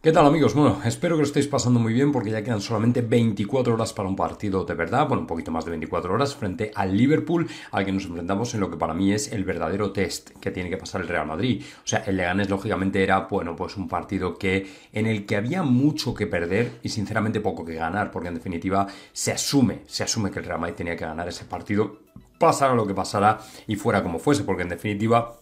¿Qué tal amigos? Bueno, espero que lo estéis pasando muy bien porque ya quedan solamente 24 horas para un partido de verdad, bueno, un poquito más de 24 horas frente al Liverpool al que nos enfrentamos en lo que para mí es el verdadero test que tiene que pasar el Real Madrid. O sea, el Leganés lógicamente era, bueno, pues un partido que en el que había mucho que perder y sinceramente poco que ganar porque en definitiva se asume, se asume que el Real Madrid tenía que ganar ese partido pasara lo que pasara y fuera como fuese, porque en definitiva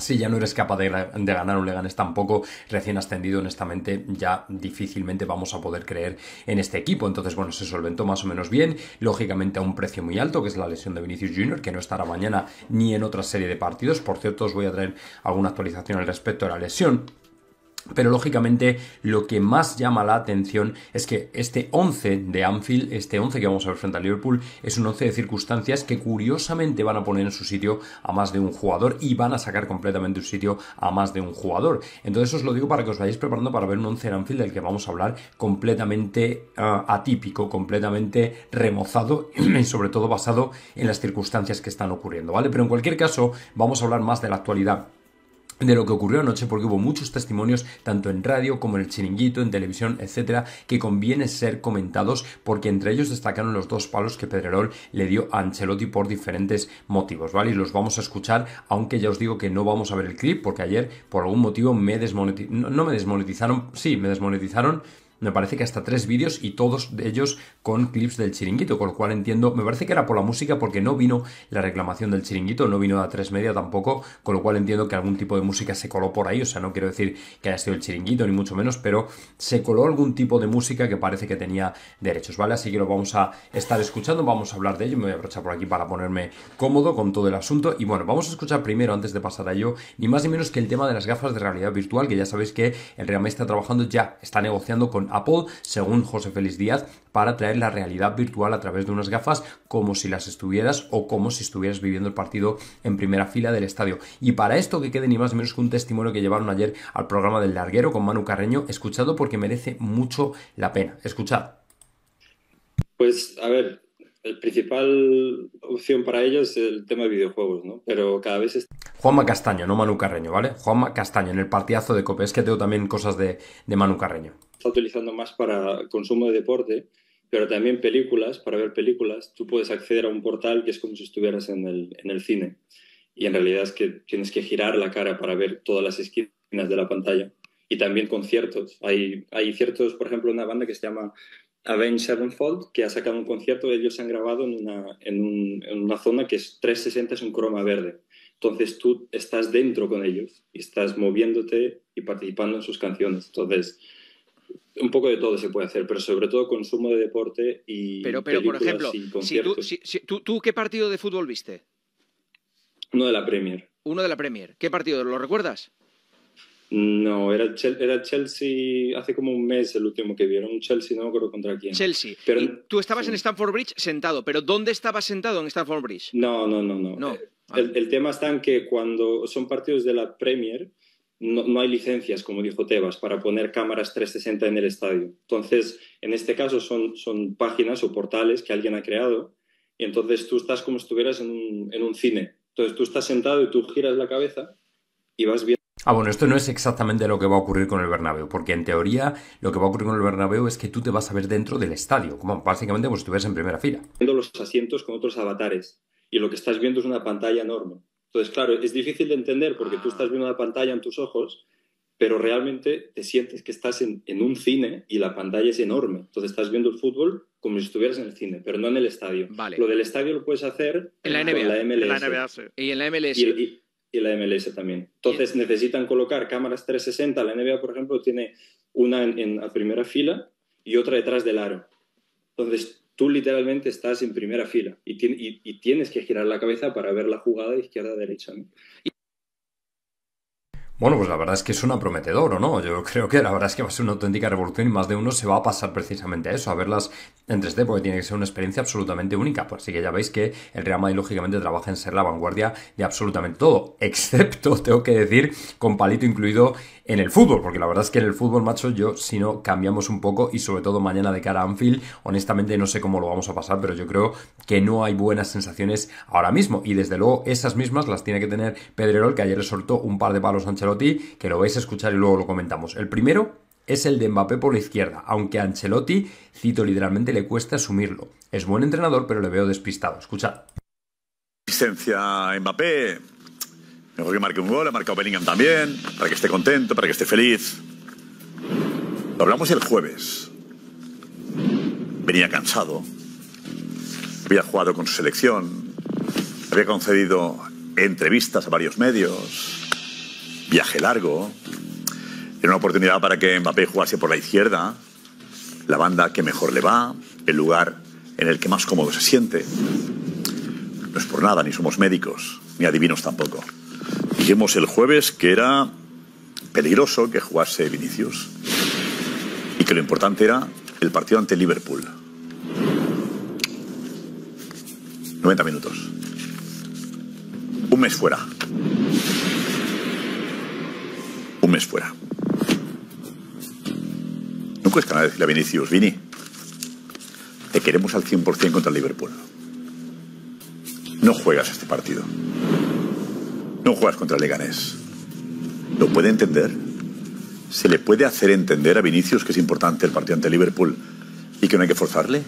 si ya no eres capaz de, ganar un Leganés tampoco recién ascendido, honestamente, ya difícilmente vamos a poder creer en este equipo. Entonces, bueno, se solventó más o menos bien, lógicamente a un precio muy alto, que es la lesión de Vinicius Jr., que no estará mañana ni en otra serie de partidos. Por cierto, os voy a traer alguna actualización al respecto a la lesión. Pero lógicamente lo que más llama la atención es que este 11 de Anfield, este 11 que vamos a ver frente a Liverpool, es un 11 de circunstancias que curiosamente van a poner en su sitio a más de un jugador y van a sacar completamente un sitio a más de un jugador. Entonces os lo digo para que os vayáis preparando para ver un 11 de Anfield del que vamos a hablar completamente ah, atípico, completamente remozado y sobre todo basado en las circunstancias que están ocurriendo, ¿vale? Pero en cualquier caso vamos a hablar más de la actualidad de lo que ocurrió anoche porque hubo muchos testimonios tanto en radio como en el chiringuito, en televisión, etcétera, que conviene ser comentados porque entre ellos destacaron los dos palos que Pedrerol le dio a Ancelotti por diferentes motivos, ¿vale? Y los vamos a escuchar, aunque ya os digo que no vamos a ver el clip porque ayer por algún motivo me desmonetizaron, no me desmonetizaron, sí, me desmonetizaron me parece que hasta tres vídeos y todos ellos con clips del chiringuito, con lo cual entiendo, me parece que era por la música porque no vino la reclamación del chiringuito, no vino a tres Media tampoco, con lo cual entiendo que algún tipo de música se coló por ahí, o sea, no quiero decir que haya sido el chiringuito ni mucho menos, pero se coló algún tipo de música que parece que tenía derechos, ¿vale? Así que lo vamos a estar escuchando, vamos a hablar de ello, me voy a aprovechar por aquí para ponerme cómodo con todo el asunto y bueno, vamos a escuchar primero, antes de pasar a ello, ni más ni menos que el tema de las gafas de realidad virtual, que ya sabéis que el Realme está trabajando ya, está negociando con Apple, según José Félix Díaz, para traer la realidad virtual a través de unas gafas como si las estuvieras o como si estuvieras viviendo el partido en primera fila del estadio. Y para esto que quede ni más ni menos que un testimonio que llevaron ayer al programa del larguero con Manu Carreño, escuchado porque merece mucho la pena. Escuchad. Pues a ver, el principal opción para ellos es el tema de videojuegos, ¿no? Pero cada vez es... Juanma Castaño, no Manu Carreño, ¿vale? Juanma Castaño, en el partidazo de Copes Es que tengo también cosas de Manu Carreño está utilizando más para consumo de deporte, pero también películas, para ver películas, tú puedes acceder a un portal que es como si estuvieras en el, cine. Y en realidad es que tienes que girar la cara para ver todas las esquinas de la pantalla. Y también conciertos. Hay, ciertos, por ejemplo, una banda que se llama Avenged Sevenfold, que ha sacado un concierto, ellos se han grabado en una, en una zona que es 360, es un croma verde. Entonces tú estás dentro con ellos y estás moviéndote y participando en sus canciones. Entonces, un poco de todo se puede hacer, pero sobre todo consumo de deporte y. Pero, por ejemplo, tú, qué partido de fútbol viste? Uno de la Premier. Uno de la Premier. ¿Qué partido? ¿Lo recuerdas? No, era, Chelsea hace como un mes el último que vieron. Chelsea, no me acuerdo contra quién. Chelsea. tú estabas en Stamford Bridge sentado, pero ¿dónde estabas sentado en Stamford Bridge? No, no, no, no. El, el ah. tema está en que cuando son partidos de la Premier, no, hay licencias, como dijo Tebas, para poner cámaras 360 en el estadio. Entonces, en este caso son, páginas o portales que alguien ha creado y entonces tú estás como si estuvieras en un, cine. Entonces tú estás sentado y tú giras la cabeza y vas viendo Ah, bueno, esto no es exactamente lo que va a ocurrir con el Bernabéu, porque en teoría lo que va a ocurrir con el Bernabéu es que tú te vas a ver dentro del estadio, como básicamente como si estuvieras en primera fila. Viendo los asientos con otros avatares y lo que estás viendo es una pantalla enorme. Entonces, claro, es difícil de entender porque tú ah. estás viendo la pantalla en tus ojos, pero realmente te sientes que estás en, un cine y la pantalla es enorme. Entonces estás viendo el fútbol como si estuvieras en el cine, pero no en el estadio. Lo del estadio lo puedes hacer en la NBA, con la MLS. NBA Y en la MLS. Y, la MLS también. Entonces necesitan colocar cámaras 360. La NBA, por ejemplo, tiene una en, en la primera fila y otra detrás del aro. Entonces tú literalmente estás en primera fila y, tienes que girar la cabeza para ver la jugada izquierda-derecha. Bueno, pues la verdad es que suena prometedor, ¿o no? Yo creo que la verdad es que va a ser una auténtica revolución y más de uno se va a pasar precisamente a eso, a verlas en 3D, porque tiene que ser una experiencia absolutamente única. Pues así que ya veis que el Real Madrid, lógicamente, trabaja en ser la vanguardia de absolutamente todo, excepto, tengo que decir, con palito incluido en el fútbol, porque la verdad es que en el fútbol, macho, yo, si no, cambiamos un poco y sobre todo mañana de cara a Anfield, honestamente no sé cómo lo vamos a pasar, pero yo creo que no hay buenas sensaciones ahora mismo y desde luego esas mismas las tiene que tener Pedrerol, que ayer le soltó un par de palos a que lo vais a escuchar y luego lo comentamos. El primero es el de Mbappé por la izquierda, aunque a Ancelotti, cito literalmente, le cuesta asumirlo. Es buen entrenador, pero le veo despistado. Escuchad. Presencia Mbappé. Mejor que marque un gol, ha marcado Bellingham también, para que esté contento, para que esté feliz. Lo hablamos el jueves. Venía cansado. Había jugado con su selección. Había concedido entrevistas a varios medios viaje largo. Era una oportunidad para que Mbappé jugase por la izquierda, la banda que mejor le va, el lugar en el que más cómodo se siente. No es por nada, ni somos médicos, ni adivinos tampoco. Dijimos el jueves que era peligroso que jugase Vinicius y que lo importante era el partido ante Liverpool. 90 minutos. Un mes fuera un mes fuera. No puedes ganar decirle a Vinicius, Vini, te queremos al 100% contra el Liverpool. No juegas este partido. No juegas contra el Leganés. ¿Lo puede entender? ¿Se le puede hacer entender a Vinicius que es importante el partido ante Liverpool y que no hay que forzarle?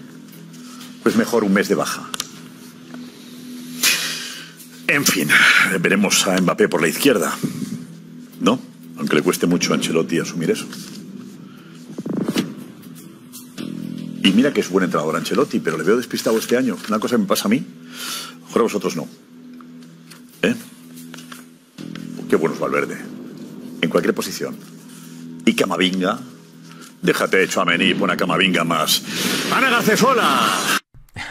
Pues mejor un mes de baja. En fin, veremos a Mbappé por la izquierda. ¿No? aunque le cueste mucho a Ancelotti asumir eso. Y mira que es buen entrenador Ancelotti, pero le veo despistado este año. Una cosa me pasa a mí, mejor a vosotros no. ¿Eh? Qué buenos Valverde. En cualquier posición. Y Camavinga. Déjate hecho a Mení y pon a Camavinga más. ¡Ana sola.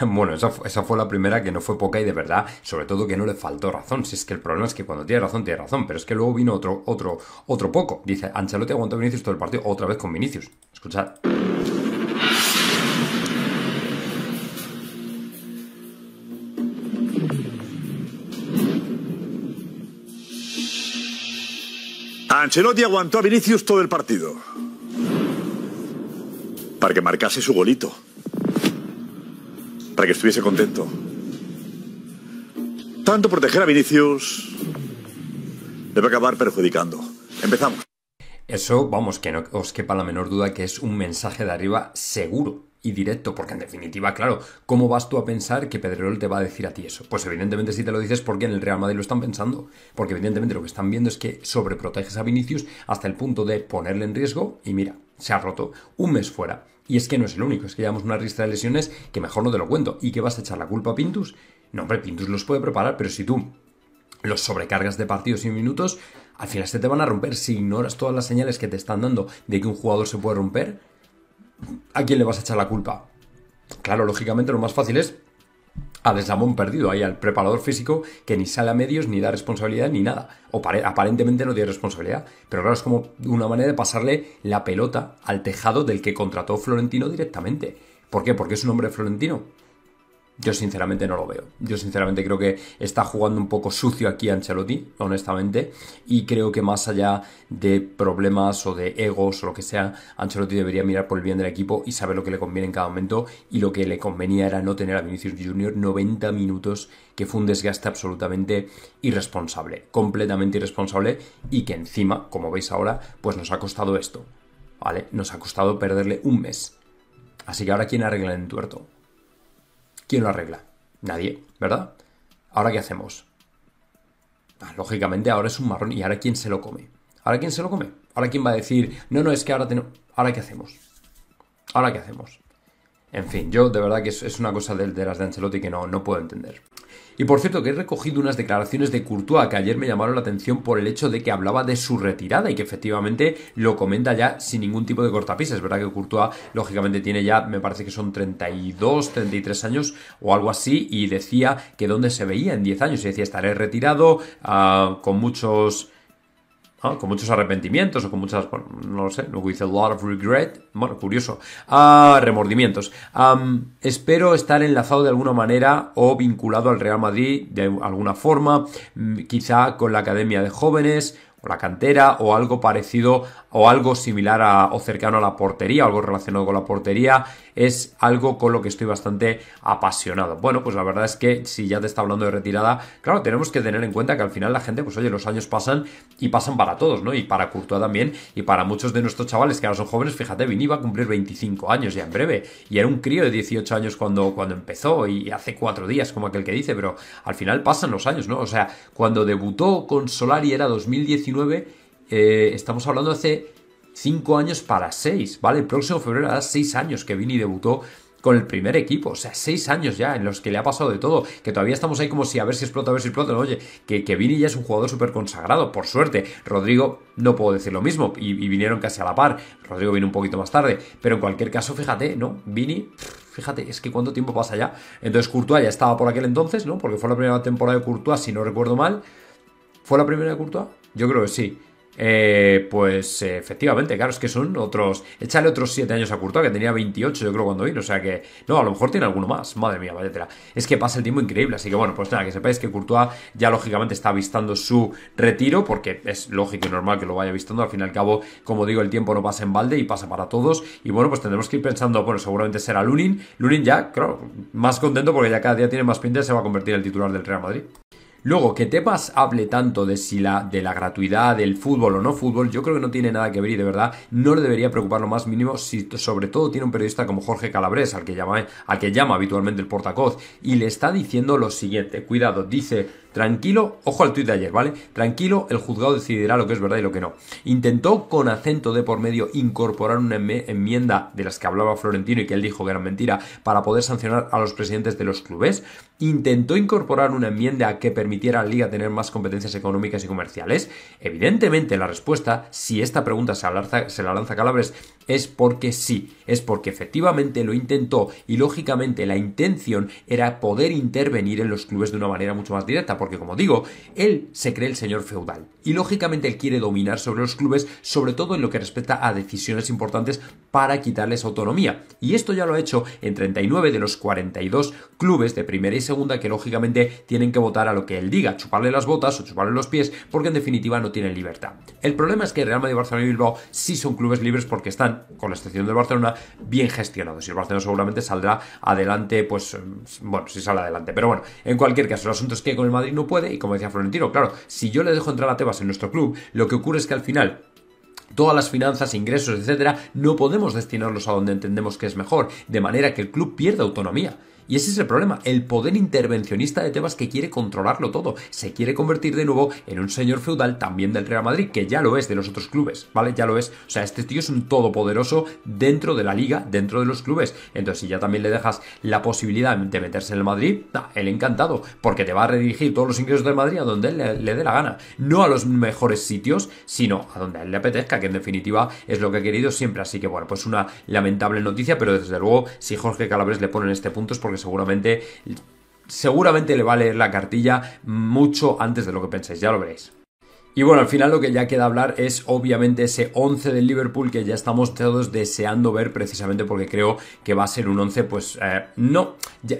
bueno, esa, fue la primera que no fue poca y de verdad, sobre todo que no le faltó razón. Si es que el problema es que cuando tiene razón, tiene razón, pero es que luego vino otro, otro, otro poco. Dice, Ancelotti aguantó a Vinicius todo el partido, otra vez con Vinicius. Escuchad. Ancelotti aguantó a Vinicius todo el partido. Para que marcase su golito para que estuviese contento. Tanto proteger a Vinicius debe acabar perjudicando. Empezamos. Eso, vamos, que no os quepa la menor duda que es un mensaje de arriba seguro y directo, porque en definitiva, claro, ¿cómo vas tú a pensar que Pedrerol te va a decir a ti eso? Pues evidentemente si te lo dices porque en el Real Madrid lo están pensando, porque evidentemente lo que están viendo es que sobreproteges a Vinicius hasta el punto de ponerle en riesgo y mira, se ha roto un mes fuera. Y es que no es el único, es que llevamos una lista de lesiones que mejor no te lo cuento. ¿Y qué vas a echar la culpa a Pintus? No, hombre, Pintus los puede preparar, pero si tú los sobrecargas de partidos y minutos, al final se te van a romper. Si ignoras todas las señales que te están dando de que un jugador se puede romper, ¿a quién le vas a echar la culpa? Claro, lógicamente lo más fácil es a Deslamón perdido, ahí al preparador físico que ni sale a medios, ni da responsabilidad, ni nada. O aparentemente no tiene responsabilidad. Pero claro, es como una manera de pasarle la pelota al tejado del que contrató Florentino directamente. ¿Por qué? Porque es un hombre florentino. Yo sinceramente no lo veo. Yo sinceramente creo que está jugando un poco sucio aquí Ancelotti, honestamente, y creo que más allá de problemas o de egos o lo que sea, Ancelotti debería mirar por el bien del equipo y saber lo que le conviene en cada momento y lo que le convenía era no tener a Vinicius Junior 90 minutos, que fue un desgaste absolutamente irresponsable, completamente irresponsable y que encima, como veis ahora, pues nos ha costado esto, ¿vale? Nos ha costado perderle un mes. Así que ahora quién arregla el entuerto. ¿Quién lo arregla? Nadie, ¿verdad? ¿Ahora qué hacemos? Ah, lógicamente ahora es un marrón y ahora quién se lo come. ¿Ahora quién se lo come? ¿Ahora quién va a decir, no, no, es que ahora tenemos... ¿Ahora qué hacemos? ¿Ahora qué hacemos? En fin, yo de verdad que es, una cosa de, de, las de Ancelotti que no, no puedo entender. Y por cierto, que he recogido unas declaraciones de Courtois que ayer me llamaron la atención por el hecho de que hablaba de su retirada y que efectivamente lo comenta ya sin ningún tipo de cortapisas. Es verdad que Courtois, lógicamente, tiene ya, me parece que son 32, 33 años o algo así, y decía que dónde se veía en 10 años. Y decía, estaré retirado ah, con muchos con muchos arrepentimientos o con muchas, no lo sé, luego dice a lot of regret, bueno, curioso, ah, remordimientos. espero estar enlazado de alguna manera o vinculado al Real Madrid de alguna forma, mm, quizá con la Academia de Jóvenes la cantera o algo parecido o algo similar a, o cercano a la portería, algo relacionado con la portería, es algo con lo que estoy bastante apasionado. Bueno, pues la verdad es que si ya te está hablando de retirada, claro, tenemos que tener en cuenta que al final la gente, pues oye, los años pasan y pasan para todos, ¿no? Y para Courtois también y para muchos de nuestros chavales que ahora son jóvenes, fíjate, Vini va a cumplir 25 años ya en breve y era un crío de 18 años cuando, cuando empezó y hace cuatro días, como aquel que dice, pero al final pasan los años, ¿no? O sea, cuando debutó con Solari era 2019 eh, estamos hablando hace 5 años para 6, ¿vale? El próximo febrero hará 6 años que Vini debutó con el primer equipo. O sea, seis años ya en los que le ha pasado de todo. Que todavía estamos ahí como si a ver si explota, a ver si explota. oye, que, que Vini ya es un jugador súper consagrado, por suerte. Rodrigo no puedo decir lo mismo. Y, y, vinieron casi a la par. Rodrigo vino un poquito más tarde. Pero en cualquier caso, fíjate, ¿no? Vini, fíjate, es que cuánto tiempo pasa ya. Entonces Courtois ya estaba por aquel entonces, ¿no? Porque fue la primera temporada de Courtois, si no recuerdo mal. ¿Fue la primera de Courtois? Yo creo que sí. Eh, pues efectivamente, claro, es que son otros. Échale otros 7 años a Courtois, que tenía 28, yo creo, cuando vino. O sea que, no, a lo mejor tiene alguno más. Madre mía, vaya tela. Es que pasa el tiempo increíble. Así que bueno, pues nada, que sepáis que Courtois ya lógicamente está avistando su retiro, porque es lógico y normal que lo vaya avistando. Al fin y al cabo, como digo, el tiempo no pasa en balde y pasa para todos. Y bueno, pues tendremos que ir pensando, bueno, seguramente será Lunin. Lunin ya, claro, más contento porque ya cada día tiene más pinta y se va a convertir en el titular del Real Madrid. Luego, que Tepas hable tanto de si la, de la gratuidad, del fútbol o no fútbol, yo creo que no tiene nada que ver y de verdad no le debería preocupar lo más mínimo si sobre todo tiene un periodista como Jorge Calabres, al que llama, al que llama habitualmente el portacoz, y le está diciendo lo siguiente, cuidado, dice Tranquilo, ojo al tuit de ayer, ¿vale? Tranquilo, el juzgado decidirá lo que es verdad y lo que no. Intentó con acento de por medio incorporar una enmienda de las que hablaba Florentino y que él dijo que eran mentira para poder sancionar a los presidentes de los clubes. Intentó incorporar una enmienda que permitiera a la liga tener más competencias económicas y comerciales. Evidentemente la respuesta, si esta pregunta se, se la lanza Calabres, es porque sí, es porque efectivamente lo intentó y lógicamente la intención era poder intervenir en los clubes de una manera mucho más directa porque como digo, él se cree el señor feudal y lógicamente él quiere dominar sobre los clubes, sobre todo en lo que respecta a decisiones importantes para quitarles autonomía. Y esto ya lo ha hecho en 39 de los 42 clubes de primera y segunda que lógicamente tienen que votar a lo que él diga, chuparle las botas o chuparle los pies, porque en definitiva no tienen libertad. El problema es que Real Madrid, Barcelona y Bilbao sí son clubes libres porque están, con la excepción del Barcelona, bien gestionados. Y el Barcelona seguramente saldrá adelante, pues, mm, bueno, si sale adelante. Pero bueno, en cualquier caso, el asunto es que con el Madrid no puede. Y como decía Florentino, claro, si yo le dejo entrar a Tebas en nuestro club, lo que ocurre es que al final todas las finanzas, ingresos, etcétera, no podemos destinarlos a donde entendemos que es mejor, de manera que el club pierda autonomía. Y ese es el problema, el poder intervencionista de Tebas que quiere controlarlo todo. Se quiere convertir de nuevo en un señor feudal también del Real Madrid, que ya lo es de los otros clubes, ¿vale? Ya lo es. O sea, este tío es un todopoderoso dentro de la liga, dentro de los clubes. Entonces, si ya también le dejas la posibilidad de meterse en el Madrid, da, él encantado, porque te va a redirigir todos los ingresos del Madrid a donde él le, dé la gana. No a los mejores sitios, sino a donde a él le apetezca, que en definitiva es lo que ha querido siempre. Así que, bueno, pues una lamentable noticia, pero desde luego, si Jorge Calabres le ponen este punto es porque seguramente seguramente le va a leer la cartilla mucho antes de lo que penséis, ya lo veréis. Y bueno, al final lo que ya queda hablar es obviamente ese 11 del Liverpool que ya estamos todos deseando ver precisamente porque creo que va a ser un 11 pues eh, no,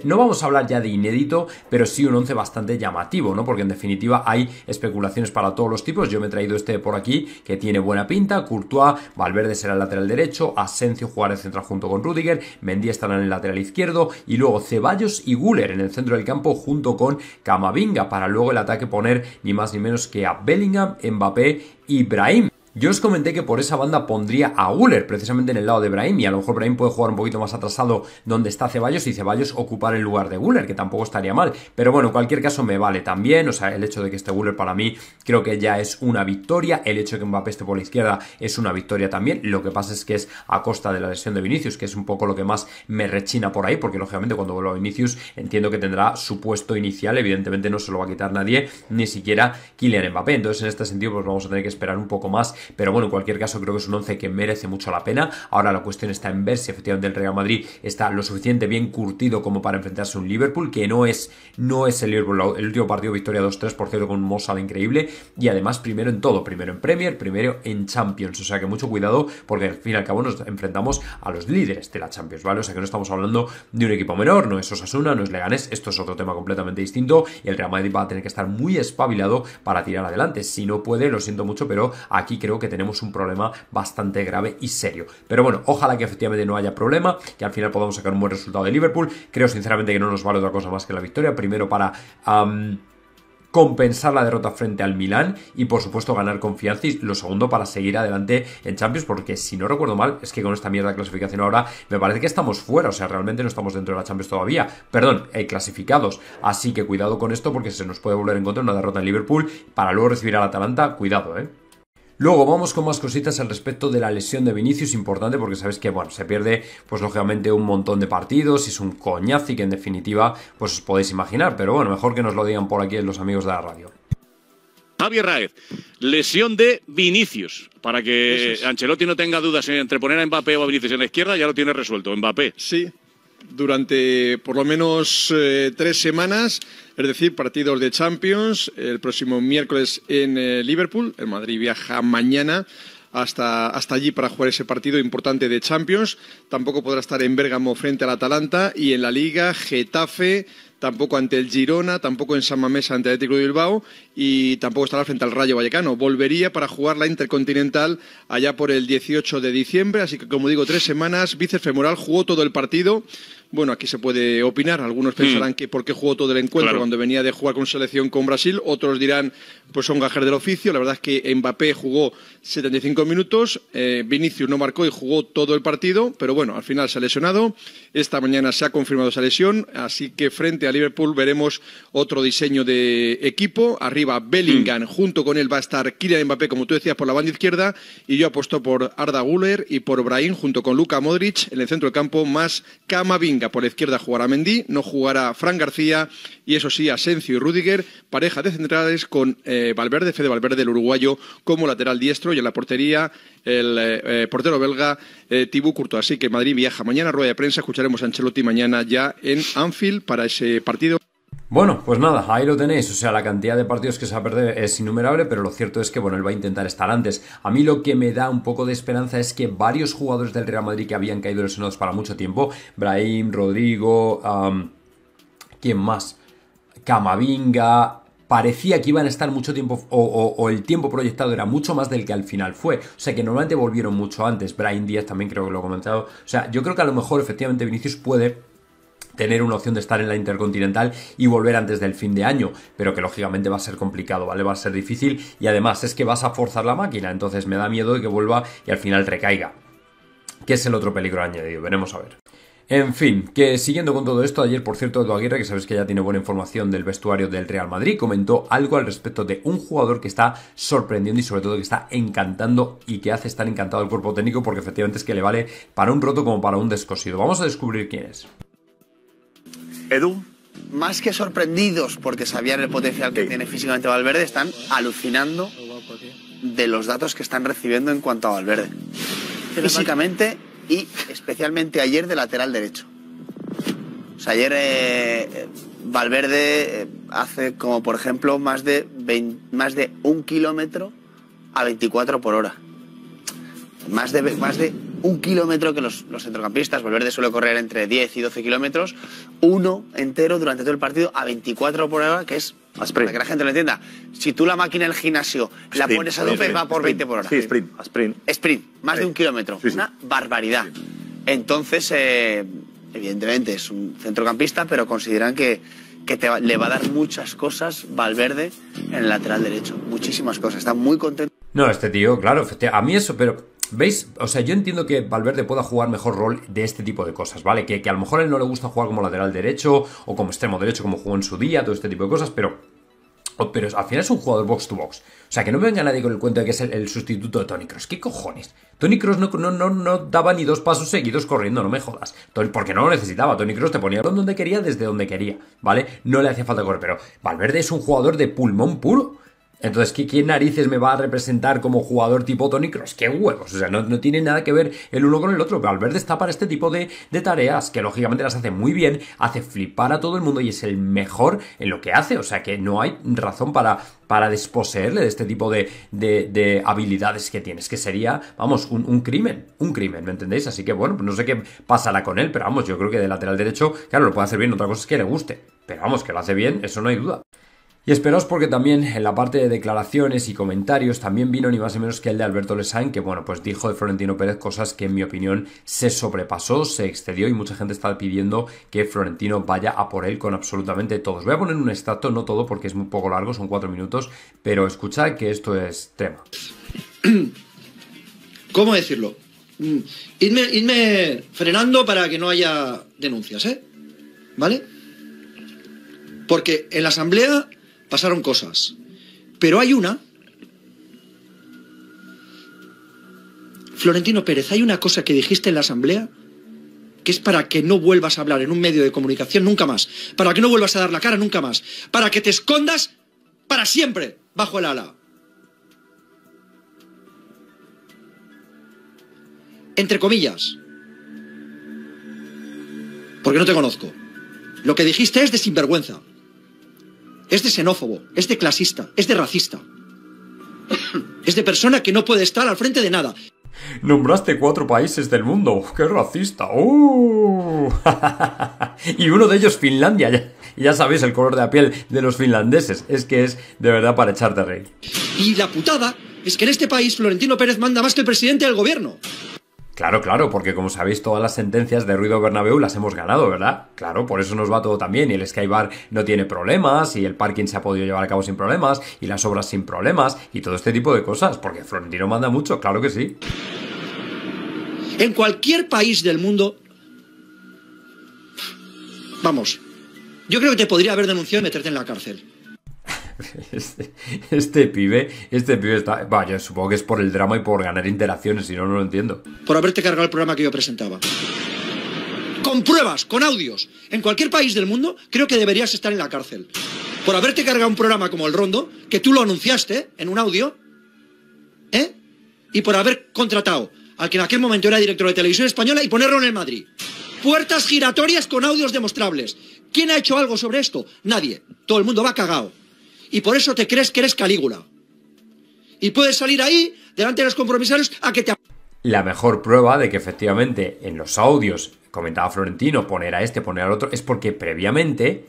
no vamos a hablar ya de inédito, pero sí un 11 bastante llamativo, ¿no? Porque en definitiva hay especulaciones para todos los tipos. Yo me he traído este por aquí que tiene buena pinta, Courtois, Valverde será el lateral derecho, Asensio jugará en central junto con Rudiger, Mendy estará en el lateral izquierdo y luego Ceballos y Guller en el centro del campo junto con Camavinga para luego el ataque poner ni más ni menos que a Bellingham Mbappé y Ibrahim. Yo os comenté que por esa banda pondría a Uller, precisamente en el lado de Brahim, y a lo mejor Brahim puede jugar un poquito más atrasado donde está Ceballos y Ceballos ocupar el lugar de Uller, que tampoco estaría mal. Pero bueno, cualquier caso me vale también, o sea, el hecho de que esté Uller para mí creo que ya es una victoria, el hecho de que Mbappé esté por la izquierda es una victoria también, lo que pasa es que es a costa de la lesión de Vinicius, que es un poco lo que más me rechina por ahí, porque lógicamente cuando vuelva Vinicius entiendo que tendrá su puesto inicial, evidentemente no se lo va a quitar nadie, ni siquiera Kylian Mbappé, entonces en este sentido pues vamos a tener que esperar un poco más pero bueno, en cualquier caso creo que es un 11 que merece mucho la pena. Ahora la cuestión está en ver si efectivamente el Real Madrid está lo suficiente bien curtido como para enfrentarse a un Liverpool, que no es, no es el Liverpool. El último partido victoria 2-3, por cierto, con un Mossad increíble. Y además primero en todo, primero en Premier, primero en Champions. O sea que mucho cuidado porque al fin y al cabo nos enfrentamos a los líderes de la Champions, ¿vale? O sea que no estamos hablando de un equipo menor, no es Osasuna, no es Leganés, esto es otro tema completamente distinto y el Real Madrid va a tener que estar muy espabilado para tirar adelante. Si no puede, lo siento mucho, pero aquí creo que tenemos un problema bastante grave y serio. Pero bueno, ojalá que efectivamente no haya problema, que al final podamos sacar un buen resultado de Liverpool. Creo sinceramente que no nos vale otra cosa más que la victoria. Primero para... compensar la derrota frente al Milán y por supuesto ganar confianza y lo segundo para seguir adelante en Champions porque si no recuerdo mal es que con esta mierda de clasificación ahora me parece que estamos fuera o sea realmente no estamos dentro de la Champions todavía perdón eh, clasificados así que cuidado con esto porque se nos puede volver en contra una derrota en Liverpool para luego recibir al Atalanta cuidado eh Luego vamos con más cositas al respecto de la lesión de Vinicius, importante porque sabes que, bueno, se pierde, pues lógicamente, un montón de partidos, y es un coñazo y que en definitiva, pues os podéis imaginar, pero bueno, mejor que nos lo digan por aquí los amigos de la radio. Javier Raez, lesión de Vinicius. Para que Ancelotti no tenga dudas entre poner a Mbappé o a Vinicius en la izquierda, ya lo tiene resuelto. Mbappé. Sí, durante por lo menos eh, tres semanas, es decir, partidos de Champions, el próximo miércoles en eh, Liverpool, el Madrid viaja mañana hasta, hasta allí para jugar ese partido importante de Champions. Tampoco podrá estar en Bérgamo frente al Atalanta y en la Liga Getafe tampoco ante el Girona, tampoco en San Mamés ante el Atlético de Bilbao y tampoco estará frente al Rayo Vallecano. Volvería para jugar la Intercontinental allá por el 18 de diciembre, así que como digo, tres semanas, vicefemoral jugó todo el partido, bueno, aquí se puede opinar. Algunos pensarán hmm. que por qué jugó todo el encuentro cuando venía de jugar con selección con Brasil. Otros dirán, pues son gajer del oficio. La verdad es que Mbappé jugó 75 minutos. Eh, Vinicius no marcó y jugó todo el partido. Pero bueno, al final se ha lesionado. Esta mañana se ha confirmado esa lesión. Así que frente a Liverpool veremos otro diseño de equipo. Arriba Bellingham. Hmm. Junto con él va a estar Kylian Mbappé, como tú decías, por la banda izquierda. Y yo apuesto por Arda Guller y por Brahim junto con Luka Modric en el centro del campo, más Camavinga por la izquierda jugará Mendy, no jugará Fran García y eso sí, Asensio y Rudiger, pareja de centrales con eh, Valverde, Fede Valverde, el uruguayo, como lateral diestro y en la portería el eh, eh, portero belga Tibú Curto. Así que Madrid viaja mañana, rueda de prensa, escucharemos a Ancelotti mañana ya en Anfield para ese partido. Bueno, pues nada, ahí lo tenéis. O sea, la cantidad de partidos que se ha perdido es innumerable, pero lo cierto es que, bueno, él va a intentar estar antes. A mí lo que me da un poco de esperanza es que varios jugadores del Real Madrid que habían caído los lesionados para mucho tiempo, Brahim, Rodrigo, ¿quién más? Camavinga, parecía que iban a estar mucho tiempo o, el tiempo proyectado era mucho más del que al final fue. O sea que normalmente volvieron mucho antes. Brahim Díaz también creo que lo he comentado. O sea, yo creo que a lo mejor efectivamente Vinicius puede tener una opción de estar en la Intercontinental y volver antes del fin de año, pero que lógicamente va a ser complicado, ¿vale? Va a ser difícil y además es que vas a forzar la máquina, entonces me da miedo de que vuelva y al final recaiga, que es el otro peligro añadido, veremos a ver. En fin, que siguiendo con todo esto, ayer por cierto Edu Aguirre, que sabes que ya tiene buena información del vestuario del Real Madrid, comentó algo al respecto de un jugador que está sorprendiendo y sobre todo que está encantando y que hace estar encantado el cuerpo técnico porque efectivamente es que le vale para un roto como para un descosido. Vamos a descubrir quién es. Edu. Más que sorprendidos porque sabían el potencial que tiene físicamente Valverde, están alucinando de los datos que están recibiendo en cuanto a Valverde. Físicamente y especialmente ayer de lateral derecho. O sea, ayer eh, eh, Valverde eh, hace como por ejemplo más de, más de un kilómetro a 24 por hora más de, más de un kilómetro que los, los centrocampistas. Valverde suele correr entre 10 y 12 kilómetros. Uno entero durante todo el partido a 24 por hora, que es. Sprint. Para que la gente lo entienda. Si tú la máquina en el gimnasio la pones a dupe, va por 20 por hora. Sí, sprint. Sprint. Sprint. Más de un kilómetro. Una barbaridad. Entonces, eh, evidentemente, es un centrocampista, pero consideran que, que le va a dar muchas cosas Valverde en el lateral derecho. Muchísimas cosas. Está muy contento. No, este tío, claro, a mí eso, pero ¿Veis? O sea, yo entiendo que Valverde pueda jugar mejor rol de este tipo de cosas, ¿vale? Que, a lo mejor a él no le gusta jugar como lateral derecho o como extremo derecho, como jugó en su día, todo este tipo de cosas, pero pero al final es un jugador box to box. O sea, que no venga nadie con el cuento de que es el, sustituto de Tony Cross. ¿Qué cojones? Tony Cross no, no, no, no, daba ni dos pasos seguidos corriendo, no me jodas. Porque no lo necesitaba. Tony Cross te ponía donde quería, desde donde quería, ¿vale? No le hacía falta correr. Pero Valverde es un jugador de pulmón puro. Entonces, ¿quién narices me va a representar como jugador tipo Tony Cross? ¡Qué huevos! O sea, no, no, tiene nada que ver el uno con el otro. Valverde está para este tipo de, tareas, que lógicamente las hace muy bien, hace flipar a todo el mundo y es el mejor en lo que hace. O sea, que no hay razón para, para desposeerle de este tipo de, habilidades que tienes, que sería, vamos, un, crimen. Un crimen, ¿me entendéis? Así que, bueno, pues no sé qué pasará con él, pero vamos, yo creo que de lateral derecho, claro, lo puede hacer bien. Otra cosa es que le guste. Pero vamos, que lo hace bien, eso no hay duda. Y esperaos porque también en la parte de declaraciones y comentarios también vino ni más ni menos que el de Alberto Lesain, que bueno, pues dijo de Florentino Pérez cosas que en mi opinión se sobrepasó, se excedió y mucha gente está pidiendo que Florentino vaya a por él con absolutamente todos. Voy a poner un extracto, no todo porque es muy poco largo, son cuatro minutos, pero escuchad que esto es tema. ¿Cómo decirlo? Mm. Idme frenando para que no haya denuncias, ¿eh? ¿Vale? Porque en la asamblea pasaron cosas. Pero hay una... Florentino Pérez, hay una cosa que dijiste en la asamblea que es para que no vuelvas a hablar en un medio de comunicación nunca más, para que no vuelvas a dar la cara nunca más, para que te escondas para siempre bajo el ala. Entre comillas. Porque no te conozco. Lo que dijiste es de sinvergüenza es de xenófobo, es de clasista, es de racista. Es de persona que no puede estar al frente de nada. Nombraste cuatro países del mundo. ¡Qué racista! ¡Uh! y uno de ellos Finlandia. Ya, sabéis el color de la piel de los finlandeses. Es que es de verdad para echarte rey. Y la putada es que en este país Florentino Pérez manda más que el presidente del gobierno. Claro, claro, porque como sabéis, todas las sentencias de Ruido Bernabéu las hemos ganado, ¿verdad? Claro, por eso nos va todo tan bien, y el Skybar no tiene problemas, y el parking se ha podido llevar a cabo sin problemas, y las obras sin problemas, y todo este tipo de cosas, porque Florentino manda mucho, claro que sí. En cualquier país del mundo... Vamos, yo creo que te podría haber denunciado y meterte en la cárcel. Este, este, pibe, este pibe está. Vaya, supongo que es por el drama y por ganar interacciones, si no, no lo entiendo. Por haberte cargado el programa que yo presentaba. Con pruebas, con audios. En cualquier país del mundo, creo que deberías estar en la cárcel. Por haberte cargado un programa como El Rondo, que tú lo anunciaste en un audio, ¿eh? Y por haber contratado al que en aquel momento era director de televisión española y ponerlo en el Madrid. Puertas giratorias con audios demostrables. ¿Quién ha hecho algo sobre esto? Nadie. Todo el mundo va cagado y por eso te crees que eres Calígula. Y puedes salir ahí, delante de los compromisarios, a que te... La mejor prueba de que efectivamente en los audios comentaba Florentino poner a este, poner al otro, es porque previamente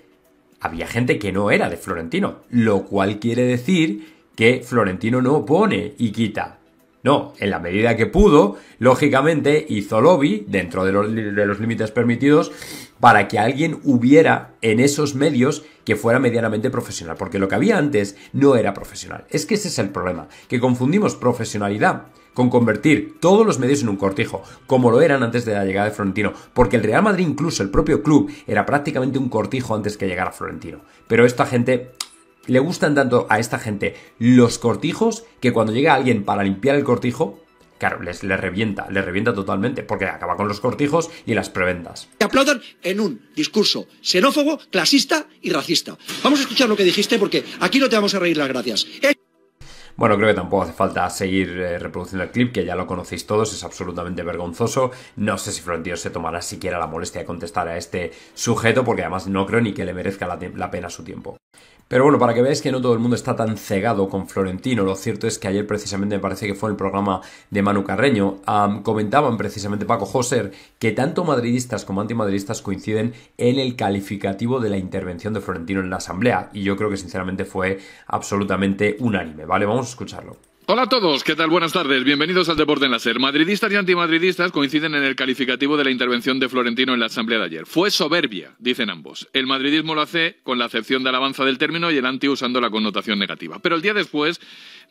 había gente que no era de Florentino, lo cual quiere decir que Florentino no pone y quita no, en la medida que pudo, lógicamente hizo lobby dentro de los, límites permitidos para que alguien hubiera en esos medios que fuera medianamente profesional, porque lo que había antes no era profesional. Es que ese es el problema, que confundimos profesionalidad con convertir todos los medios en un cortijo, como lo eran antes de la llegada de Florentino, porque el Real Madrid, incluso el propio club, era prácticamente un cortijo antes que llegara Florentino. Pero esta gente le gustan tanto a esta gente los cortijos que cuando llega alguien para limpiar el cortijo, claro, les, revienta, les revienta totalmente, porque acaba con los cortijos y las preventas. Te aplaudan en un discurso xenófobo, clasista y racista. Vamos a escuchar lo que dijiste porque aquí no te vamos a reír las gracias. Eh. Bueno, creo que tampoco hace falta seguir eh, reproduciendo el clip, que ya lo conocéis todos, es absolutamente vergonzoso. No sé si Frontier se tomará siquiera la molestia de contestar a este sujeto, porque además no creo ni que le merezca la pena su tiempo. Pero bueno, para que veáis que no todo el mundo está tan cegado con Florentino, lo cierto es que ayer precisamente me parece que fue el programa de Manu Carreño, comentaban precisamente Paco Joser que tanto madridistas como antimadridistas coinciden en el calificativo de la intervención de Florentino en la Asamblea, y yo creo que sinceramente fue absolutamente unánime, ¿vale? Vamos a escucharlo. Hola a todos, ¿qué tal? Buenas tardes, bienvenidos al Deporte en la Madridistas y antimadridistas coinciden en el calificativo de la intervención de Florentino en la asamblea de ayer. Fue soberbia, dicen ambos. El madridismo lo hace con la acepción de alabanza del término y el anti usando la connotación negativa. Pero el día después,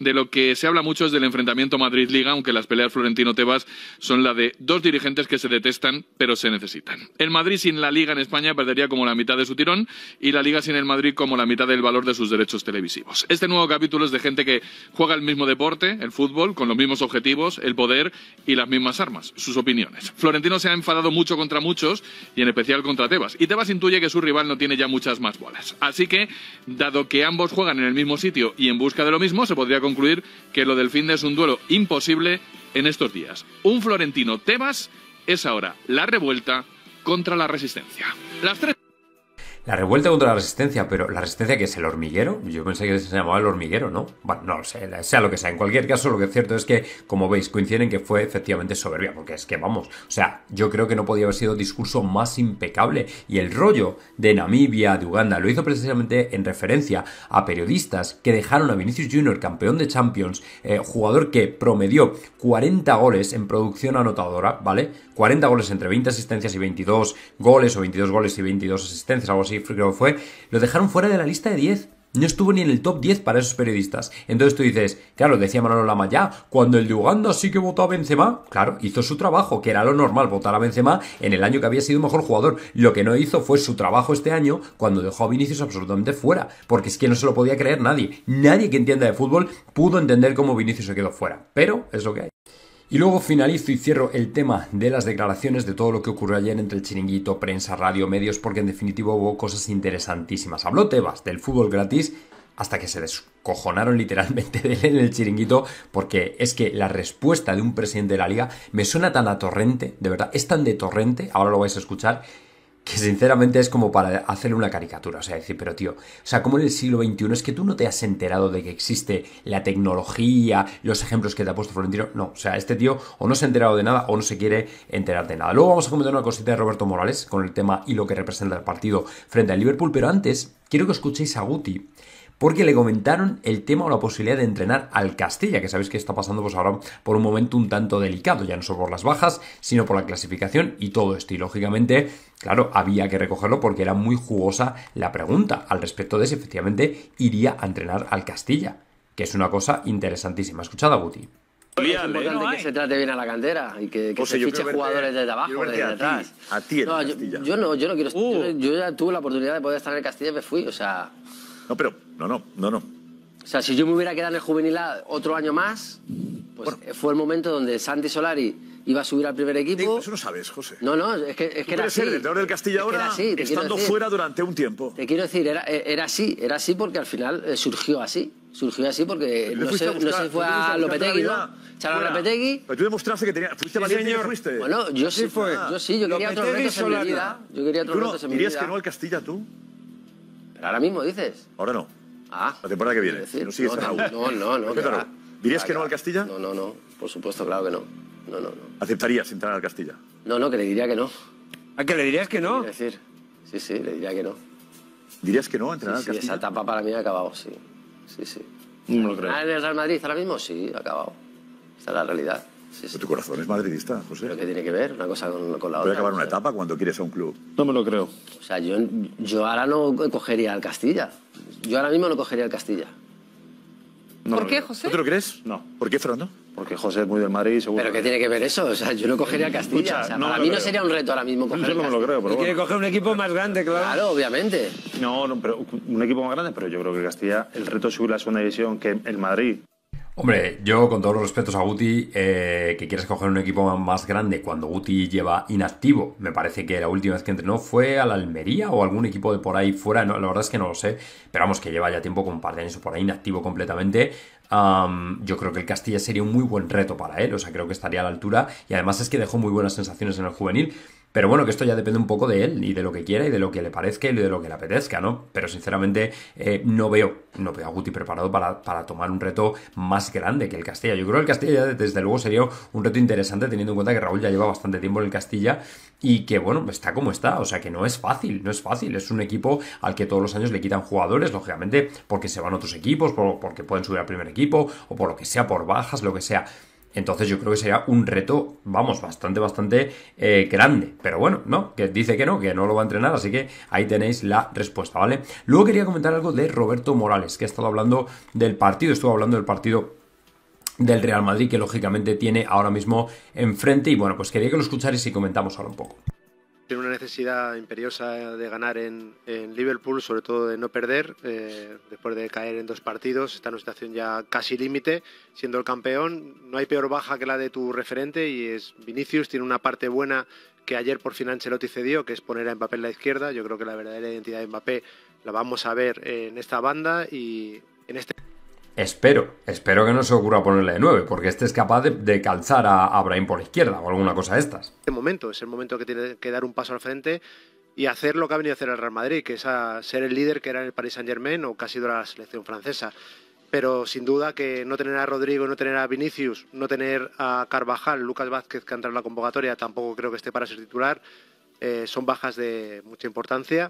de lo que se habla mucho es del enfrentamiento Madrid-Liga, aunque las peleas Florentino-Tebas son la de dos dirigentes que se detestan pero se necesitan. El Madrid sin la Liga en España perdería como la mitad de su tirón y la Liga sin el Madrid como la mitad del valor de sus derechos televisivos. Este nuevo capítulo es de gente que juega el mismo deporte, el fútbol, con los mismos objetivos, el poder y las mismas armas, sus opiniones. Florentino se ha enfadado mucho contra muchos y en especial contra Tebas. Y Tebas intuye que su rival no tiene ya muchas más bolas. Así que, dado que ambos juegan en el mismo sitio y en busca de lo mismo, se podría concluir que lo del fin es un duelo imposible en estos días. Un florentino temas es ahora la revuelta contra la resistencia. Las tres... La revuelta contra la resistencia, pero ¿la resistencia que es el hormiguero? Yo pensé que se llamaba el hormiguero, ¿no? Bueno, no lo sé, sea lo que sea. En cualquier caso, lo que es cierto es que, como veis, coinciden que fue efectivamente soberbia, porque es que vamos, o sea, yo creo que no podía haber sido discurso más impecable. Y el rollo de Namibia, de Uganda, lo hizo precisamente en referencia a periodistas que dejaron a Vinicius Jr., campeón de Champions, eh, jugador que promedió 40 goles en producción anotadora, ¿vale? 40 goles entre 20 asistencias y 22 goles, o 22 goles y 22 asistencias, algo así creo que fue, lo dejaron fuera de la lista de 10. No estuvo ni en el top 10 para esos periodistas. Entonces tú dices, claro, decía Manolo Lama ya, cuando el de Uganda sí que votó a Benzema, claro, hizo su trabajo, que era lo normal, votar a Benzema en el año que había sido mejor jugador. Lo que no hizo fue su trabajo este año cuando dejó a Vinicius absolutamente fuera, porque es que no se lo podía creer nadie. Nadie que entienda de fútbol pudo entender cómo Vinicius se quedó fuera. Pero es lo que hay. Y luego finalizo y cierro el tema de las declaraciones de todo lo que ocurrió ayer entre el chiringuito, prensa, radio, medios, porque en definitivo hubo cosas interesantísimas. Habló Tebas del fútbol gratis hasta que se descojonaron literalmente de él en el chiringuito, porque es que la respuesta de un presidente de la liga me suena tan a torrente, de verdad, es tan de torrente, ahora lo vais a escuchar, que sinceramente es como para hacerle una caricatura, o sea, decir, pero tío, o sea, como en el siglo XXI es que tú no te has enterado de que existe la tecnología, los ejemplos que te ha puesto Florentino, no, o sea, este tío o no se ha enterado de nada o no se quiere enterar de nada. Luego vamos a comentar una cosita de Roberto Morales con el tema y lo que representa el partido frente al Liverpool, pero antes quiero que escuchéis a Guti porque le comentaron el tema o la posibilidad de entrenar al Castilla, que sabéis que está pasando pues ahora por un momento un tanto delicado, ya no solo por las bajas, sino por la clasificación y todo esto. Y lógicamente, claro, había que recogerlo porque era muy jugosa la pregunta al respecto de si efectivamente iría a entrenar al Castilla, que es una cosa interesantísima. Escuchad a Guti. Es importante que se trate bien a la cantera y que, pues se fiche jugadores desde abajo, desde atrás. yo, no, yo no quiero. Uh. yo, ya tuve la oportunidad de poder estar en el Castilla y me fui, o sea. No, pero no, no, no, no. O sea, si yo me hubiera quedado en el juvenil otro año más, pues fue el momento donde Santi Solari iba a subir al primer equipo. Eso no sabes, José. No, no, es que, es que era así. El del Castilla ahora así, estando fuera durante un tiempo. Te quiero decir, era, era así, era así porque al final eh, surgió así. Surgió así porque no sé si no fue a, Lopetegui, ¿no? Echaron Lopetegui. Pero tú demostraste que tenías, fuiste sí, valiente fuiste. Bueno, yo sí, fue. Yo sí, yo quería otros retos en mi vida. Yo quería otros ¿Tú en vida. ¿Dirías que no al Castilla tú? Pero ahora mismo dices. Ahora no. Ah, la temporada que viene. no, no, no, ¿Dirías que no al Castilla? No, no, no. Por supuesto, claro que no. No, no, no. ¿Aceptarías entrar al Castilla? No, no, que le diría que no. ¿A que le dirías que no? Decir, sí, sí, le diría que no. ¿Dirías que no a entrenar al Castilla? Esa etapa para mí ha acabado, sí. Sí, sí. No lo creo. ¿En el Real Madrid ahora mismo? Sí, ha acabado. Esa es la realidad. Pero tu corazón es madridista, José. qué tiene que ver una cosa con, la otra? Puede acabar una etapa cuando quieres a un club. No me lo creo. O sea, yo, yo ahora no cogería al Castilla. Yo ahora mismo no cogería el Castilla. ¿Por qué, José? ¿Tú lo crees? No. ¿Por qué, Fernando? Porque José es muy del Madrid, seguro. ¿Pero qué tiene que ver eso? O sea, yo no cogería el Castilla. o sea, para mí no sería un reto ahora mismo coger Yo no me lo creo, pero Quiere coger un equipo más grande, claro. Claro, obviamente. No, no, pero un equipo más grande, pero yo creo que el Castilla, el reto es subir a la segunda división, que el Madrid Hombre, yo con todos los respetos a Guti, eh, que quieres coger un equipo más grande cuando Guti lleva inactivo. Me parece que la última vez que entrenó fue al Almería o algún equipo de por ahí fuera. No, la verdad es que no lo sé, pero vamos, que lleva ya tiempo con un par de años por ahí inactivo completamente. yo creo que el Castilla sería un muy buen reto para él, o sea, creo que estaría a la altura y además es que dejó muy buenas sensaciones en el juvenil. Pero bueno, que esto ya depende un poco de él y de lo que quiera y de lo que le parezca y de lo que le apetezca, ¿no? Pero sinceramente eh, no veo, no veo a Guti preparado para, para, tomar un reto más grande que el Castilla. Yo creo que el Castilla ya desde luego sería un reto interesante teniendo en cuenta que Raúl ya lleva bastante tiempo en el Castilla y que bueno, está como está, o sea que no es fácil, no es fácil, es un equipo al que todos los años le quitan jugadores, lógicamente porque se van otros equipos, porque pueden subir al primer equipo o por lo que sea, por bajas, lo que sea. Entonces yo creo que sería un reto, vamos, bastante, bastante eh, grande. Pero bueno, no, que dice que no, que no lo va a entrenar, así que ahí tenéis la respuesta, ¿vale? Luego quería comentar algo de Roberto Morales, que ha estado hablando del partido, estuvo hablando del partido del Real Madrid que lógicamente tiene ahora mismo enfrente y bueno pues quería que lo escucharais y comentamos ahora un poco tiene una necesidad imperiosa de ganar en, en Liverpool, sobre todo de no perder, eh, después de caer en dos partidos, está en una situación ya casi límite, siendo el campeón, no hay peor baja que la de tu referente y es Vinicius, tiene una parte buena que ayer por fin Ancelotti cedió, que es poner a Mbappé en la izquierda, yo creo que la verdadera identidad de Mbappé la vamos a ver en esta banda y en este... Espero, espero que no se ocurra ponerle de nueve, porque este es capaz de, calzar a, Abraham por la izquierda o alguna cosa de estas. Es el momento, es el momento que tiene que dar un paso al frente y hacer lo que ha venido a hacer el Real Madrid, que es a ser el líder que era en el Paris Saint-Germain o casi ha sido la selección francesa. Pero sin duda que no tener a Rodrigo, no tener a Vinicius, no tener a Carvajal, Lucas Vázquez que ha en la convocatoria, tampoco creo que esté para ser titular, eh, son bajas de mucha importancia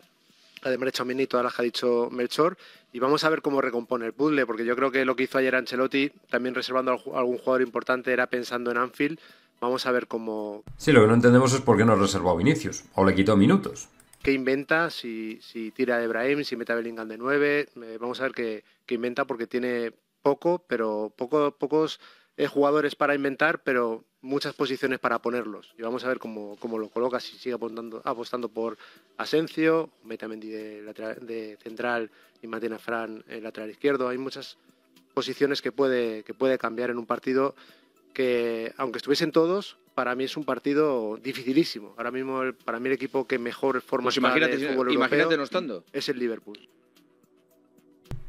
la de Mercham y todas las que ha dicho Melchor. Y vamos a ver cómo recompone el puzzle, porque yo creo que lo que hizo ayer Ancelotti, también reservando a algún jugador importante, era pensando en Anfield. Vamos a ver cómo. Sí, lo que no entendemos es por qué no reservó a Vinicius o le quitó minutos. ¿Qué inventa? Si, tira a Ebrahim, si mete a Bellingham de 9. Eh, vamos a ver qué, inventa, porque tiene poco, pero poco, pocos eh, jugadores para inventar, pero muchas posiciones para ponerlos. Y vamos a ver cómo, lo coloca, si sigue apostando, apostando por Asencio, Metamendi de, de central y Matina Fran el eh, lateral izquierdo. Hay muchas posiciones que puede, que puede cambiar en un partido que, aunque estuviesen todos, para mí es un partido dificilísimo. Ahora mismo, para mí el equipo que mejor forma pues es el Liverpool.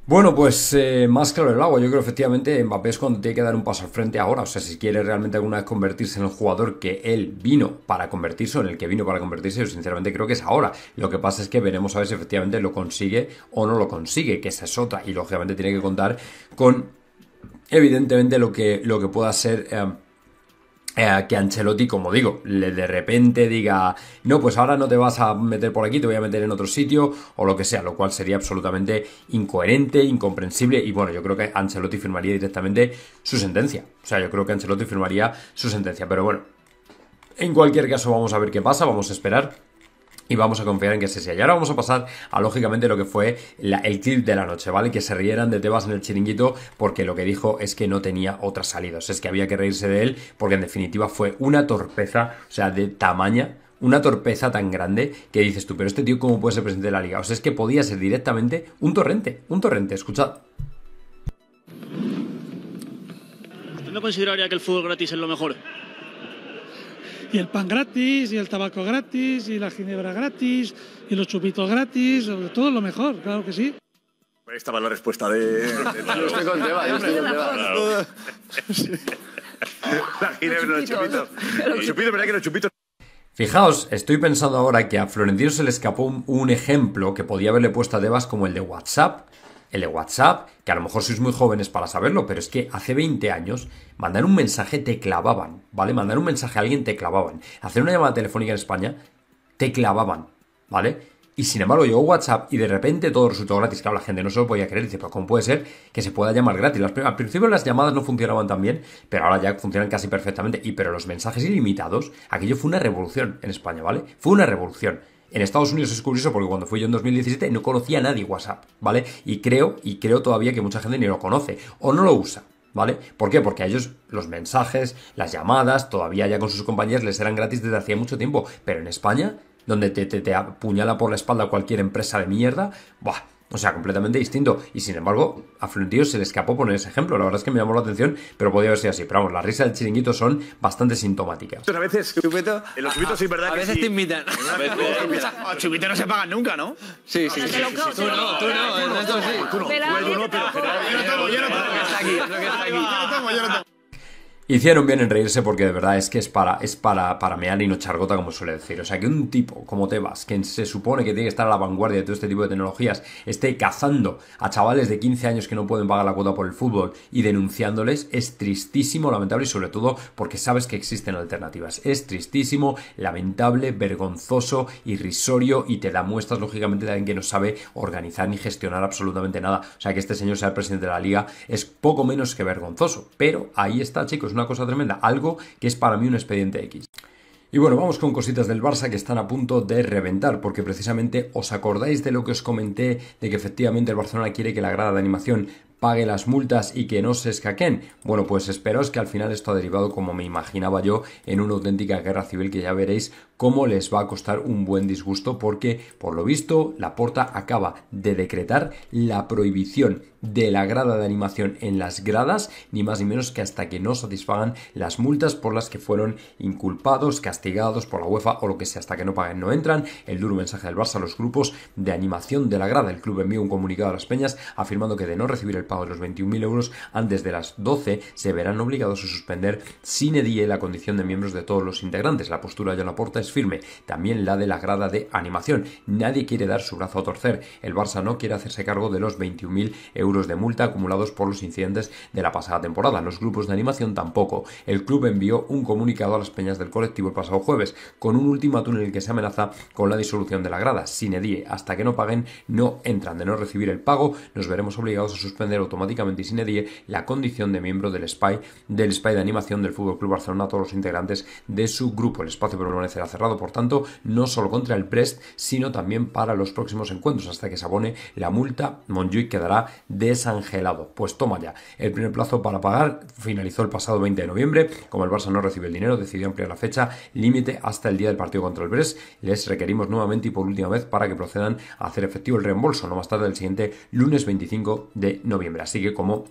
Bueno, pues eh, más claro el agua. Yo creo efectivamente Mbappé es cuando tiene que dar un paso al frente ahora. O sea, si quiere realmente alguna vez convertirse en el jugador que él vino para convertirse o en el que vino para convertirse, yo sinceramente creo que es ahora. Lo que pasa es que veremos a ver si efectivamente lo consigue o no lo consigue, que esa es otra. Y lógicamente tiene que contar con evidentemente lo que, lo que pueda ser eh, eh, que Ancelotti, como digo, le de repente diga, no, pues ahora no te vas a meter por aquí, te voy a meter en otro sitio o lo que sea, lo cual sería absolutamente incoherente, incomprensible y bueno, yo creo que Ancelotti firmaría directamente su sentencia. O sea, yo creo que Ancelotti firmaría su sentencia, pero bueno, en cualquier caso vamos a ver qué pasa, vamos a esperar. Y vamos a confiar en que se sea. Y ahora vamos a pasar a, lógicamente, lo que fue el clip de la noche, ¿vale? Que se rieran de Tebas en el chiringuito porque lo que dijo es que no tenía otra salida. es que había que reírse de él porque, en definitiva, fue una torpeza, o sea, de tamaña una torpeza tan grande que dices tú, pero este tío, ¿cómo puede ser presidente de la liga? O sea, es que podía ser directamente un torrente, un torrente, escuchad. no consideraría que el fútbol gratis es lo mejor? y el pan gratis, y el tabaco gratis, y la ginebra gratis, y los chupitos gratis, todo lo mejor, claro que sí. Esta va la respuesta de... yo estoy con Tebas, yo estoy con la ginebra, los chupitos. Los chupitos, ¿verdad que los chupitos Fijaos, estoy pensando ahora que a Florentino se le escapó un, ejemplo que podía haberle puesto a Devas como el de WhatsApp, el WhatsApp, que a lo mejor sois muy jóvenes para saberlo, pero es que hace 20 años mandar un mensaje te clavaban, ¿vale? Mandar un mensaje a alguien te clavaban. Hacer una llamada telefónica en España te clavaban, ¿vale? Y sin embargo llegó WhatsApp y de repente todo resultó gratis. Claro, la gente no se lo podía creer. Dice, pero ¿cómo puede ser que se pueda llamar gratis? Al principio las llamadas no funcionaban tan bien, pero ahora ya funcionan casi perfectamente. Y pero los mensajes ilimitados, aquello fue una revolución en España, ¿vale? Fue una revolución. En Estados Unidos es curioso porque cuando fui yo en 2017 no conocía a nadie WhatsApp, ¿vale? Y creo, y creo todavía que mucha gente ni lo conoce o no lo usa. ¿Vale? ¿Por qué? Porque a ellos los mensajes, las llamadas, todavía ya con sus compañías les eran gratis desde hacía mucho tiempo. Pero en España donde te, te, apuñala por la espalda cualquier empresa de mierda, ¡buah! O sea, completamente distinto. Y sin embargo, a Florentino se le escapó poner ese ejemplo. La verdad es que me llamó la atención, pero podía haber sido así. Pero vamos, las risas del chiringuito son bastante sintomáticas. A veces, Chupito. En eh, los chupitos sí, verdad. A veces te invitan. A no se pagan nunca, ¿no? Sí, ah, sí. sí, tú no, tú no. El sí. Tú no. Tú pero. Yo no tengo, yo no tengo. Yo no tengo, yo no tengo. Hicieron bien en reírse porque de verdad es que es para, es para, para mear y no chargota, como suele decir. O sea, que un tipo como Tebas, que se supone que tiene que estar a la vanguardia de todo este tipo de tecnologías, esté cazando a chavales de 15 años que no pueden pagar la cuota por el fútbol y denunciándoles, es tristísimo, lamentable y sobre todo porque sabes que existen alternativas. Es tristísimo, lamentable, vergonzoso, irrisorio y te da muestras, lógicamente, de alguien que no sabe organizar ni gestionar absolutamente nada. O sea, que este señor sea el presidente de la liga es poco menos que vergonzoso. Pero ahí está, chicos una cosa tremenda, algo que es para mí un expediente X. Y bueno, vamos con cositas del Barça que están a punto de reventar, porque precisamente os acordáis de lo que os comenté, de que efectivamente el Barcelona quiere que la grada de animación pague las multas y que no se escaquen. Bueno, pues es que al final esto ha derivado, como me imaginaba yo, en una auténtica guerra civil que ya veréis cómo les va a costar un buen disgusto porque, por lo visto, la porta acaba de decretar la prohibición de la grada de animación en las gradas, ni más ni menos que hasta que no satisfagan las multas por las que fueron inculpados, castigados por la UEFA o lo que sea, hasta que no paguen no entran. El duro mensaje del Barça a los grupos de animación de la grada. El club envió un comunicado a las peñas afirmando que de no recibir el pago de los 21.000 euros antes de las 12 se verán obligados a suspender sin edie la condición de miembros de todos los integrantes. La postura de porta es firme, también la de la grada de animación. Nadie quiere dar su brazo a torcer. El Barça no quiere hacerse cargo de los 21.000 euros de multa acumulados por los incidentes de la pasada temporada. Los grupos de animación tampoco. El club envió un comunicado a las peñas del colectivo el pasado jueves con un ultimátum en el que se amenaza con la disolución de la grada. Sin edie, hasta que no paguen, no entran. De no recibir el pago, nos veremos obligados a suspender automáticamente y sin edie la condición de miembro del SPY, del SPY de animación del Fútbol Club Barcelona a todos los integrantes de su grupo. El espacio permanecerá cerrado por tanto, no solo contra el Prest, sino también para los próximos encuentros. Hasta que se abone la multa, Monjuic quedará desangelado. Pues toma ya. El primer plazo para pagar finalizó el pasado 20 de noviembre. Como el Barça no recibió el dinero, decidió ampliar la fecha límite hasta el día del partido contra el Brest. Les requerimos nuevamente y por última vez para que procedan a hacer efectivo el reembolso, no más tarde del siguiente lunes 25 de noviembre. Así que como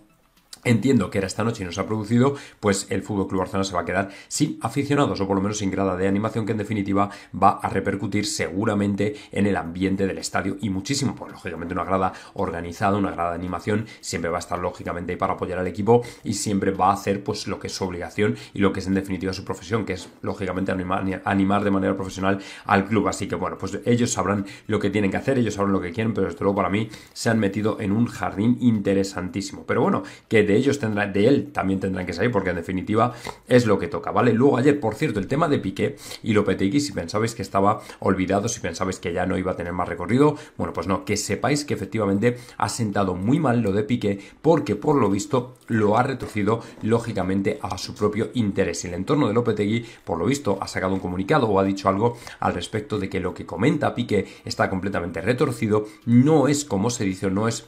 entiendo que era esta noche y no se ha producido, pues el Fútbol Club Barcelona se va a quedar sin aficionados o por lo menos sin grada de animación que en definitiva va a repercutir seguramente en el ambiente del estadio y muchísimo, pues lógicamente una grada organizada, una grada de animación siempre va a estar lógicamente ahí para apoyar al equipo y siempre va a hacer pues lo que es su obligación y lo que es en definitiva su profesión, que es lógicamente animar, animar de manera profesional al club, así que bueno, pues ellos sabrán lo que tienen que hacer, ellos sabrán lo que quieren, pero desde luego para mí se han metido en un jardín interesantísimo, pero bueno, que ellos tendrán, de él también tendrán que salir, porque en definitiva es lo que toca, ¿vale? Luego ayer, por cierto, el tema de Piqué y Lopetegui, si pensabais que estaba olvidado, si pensabais que ya no iba a tener más recorrido, bueno, pues no, que sepáis que efectivamente ha sentado muy mal lo de Piqué, porque por lo visto lo ha retorcido lógicamente a su propio interés. El entorno de Lopetegui, por lo visto, ha sacado un comunicado o ha dicho algo al respecto de que lo que comenta Piqué está completamente retorcido, no es como se dice, no es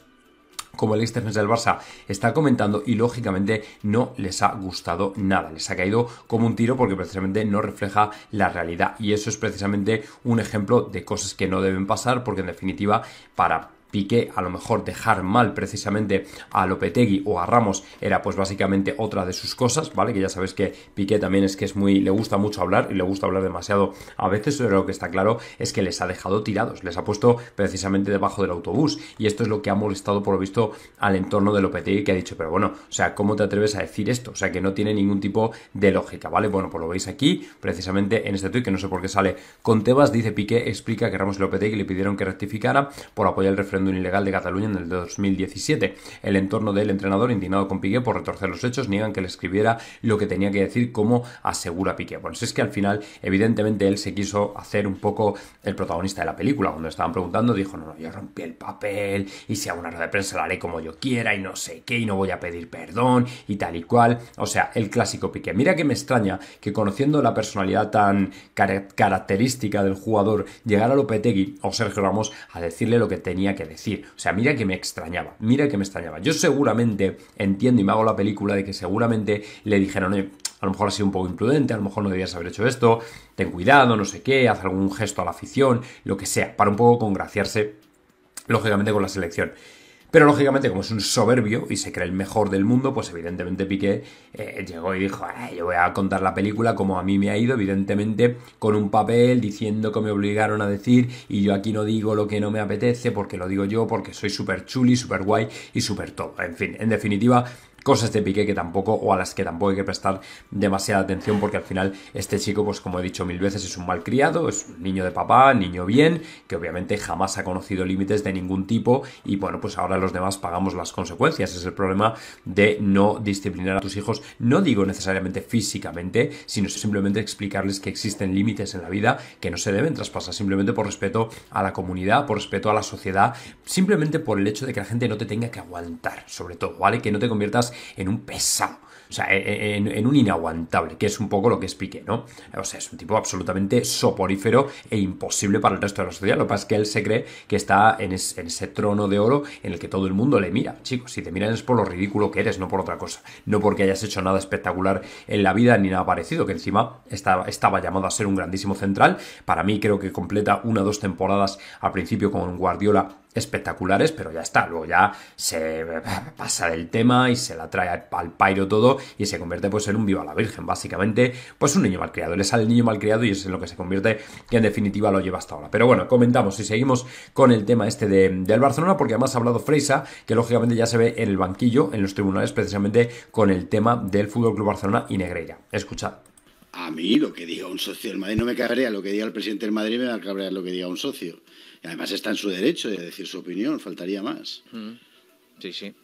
como el ex defensa del Barça está comentando y lógicamente no les ha gustado nada, les ha caído como un tiro porque precisamente no refleja la realidad y eso es precisamente un ejemplo de cosas que no deben pasar porque en definitiva para Piqué, a lo mejor dejar mal precisamente a Lopetegui o a Ramos era pues básicamente otra de sus cosas, ¿vale? Que ya sabes que Piqué también es que es muy, le gusta mucho hablar y le gusta hablar demasiado a veces, pero lo que está claro es que les ha dejado tirados, les ha puesto precisamente debajo del autobús y esto es lo que ha molestado por lo visto al entorno de Lopetegui que ha dicho, pero bueno, o sea, ¿cómo te atreves a decir esto? O sea, que no tiene ningún tipo de lógica, ¿vale? Bueno, pues lo veis aquí, precisamente en este tweet que no sé por qué sale con Tebas, dice Piqué, explica que Ramos y Lopetegui le pidieron que rectificara por apoyar el referendo un Ilegal de Cataluña en el 2017. El entorno del entrenador, indignado con Piqué por retorcer los hechos, niegan que le escribiera lo que tenía que decir, como asegura Piqué. Bueno, si es que al final, evidentemente, él se quiso hacer un poco el protagonista de la película. Cuando estaban preguntando, dijo, no, no, yo rompí el papel y si a una rueda de prensa la haré como yo quiera y no sé qué y no voy a pedir perdón y tal y cual. O sea, el clásico Piqué. Mira que me extraña que conociendo la personalidad tan característica del jugador, llegara Lopetegui o Sergio Ramos a decirle lo que tenía que decir decir. O sea, mira que me extrañaba, mira que me extrañaba. Yo seguramente entiendo y me hago la película de que seguramente le dijeron, a lo mejor ha sido un poco imprudente, a lo mejor no debías haber hecho esto, ten cuidado, no sé qué, haz algún gesto a la afición, lo que sea, para un poco congraciarse lógicamente con la selección. Pero lógicamente, como es un soberbio y se cree el mejor del mundo, pues evidentemente Piqué eh, llegó y dijo, ah, yo voy a contar la película como a mí me ha ido, evidentemente con un papel diciendo que me obligaron a decir y yo aquí no digo lo que no me apetece porque lo digo yo, porque soy súper chuli, súper guay y súper todo. En fin, en definitiva, cosas de pique que tampoco, o a las que tampoco hay que prestar demasiada atención, porque al final este chico, pues como he dicho mil veces, es un mal criado, es un niño de papá, niño bien, que obviamente jamás ha conocido límites de ningún tipo, y bueno, pues ahora los demás pagamos las consecuencias. Es el problema de no disciplinar a tus hijos, no digo necesariamente físicamente, sino simplemente explicarles que existen límites en la vida que no se deben traspasar, simplemente por respeto a la comunidad, por respeto a la sociedad, simplemente por el hecho de que la gente no te tenga que aguantar, sobre todo, ¿vale? Que no te conviertas en un pesado. O sea, e, e, en, un inaguantable, que es un poco lo que expliqué, ¿no? O sea, es un tipo absolutamente soporífero e imposible para el resto de la sociedad. Lo que pasa es que él se cree que está en, ese trono de oro en el que todo el mundo le mira. Chicos, si te miran es por lo ridículo que eres, no por otra cosa. No porque hayas hecho nada espectacular en la vida ni nada parecido, que encima estaba, estaba llamado a ser un grandísimo central. Para mí creo que completa una o dos temporadas al principio con Guardiola espectaculares, pero ya está. Luego ya se pasa del tema y se la trae al pairo todo y se convierte pues en un a la virgen, básicamente. Pues un niño malcriado. Le sale el niño malcriado y es en lo que se convierte que en definitiva lo lleva hasta ahora. Pero bueno, comentamos y seguimos con el tema este del Barcelona porque además ha hablado Freisa, que lógicamente ya se ve en el banquillo, en los tribunales precisamente con el tema del Fútbol Club Barcelona y Negreira. Escuchad. A mí lo que diga un socio del Madrid no me cabrea, lo que diga el presidente del Madrid me va a cabrear lo que diga un socio. Y además está en su derecho de decir su opinión, faltaría más. Mm. Sí, sí.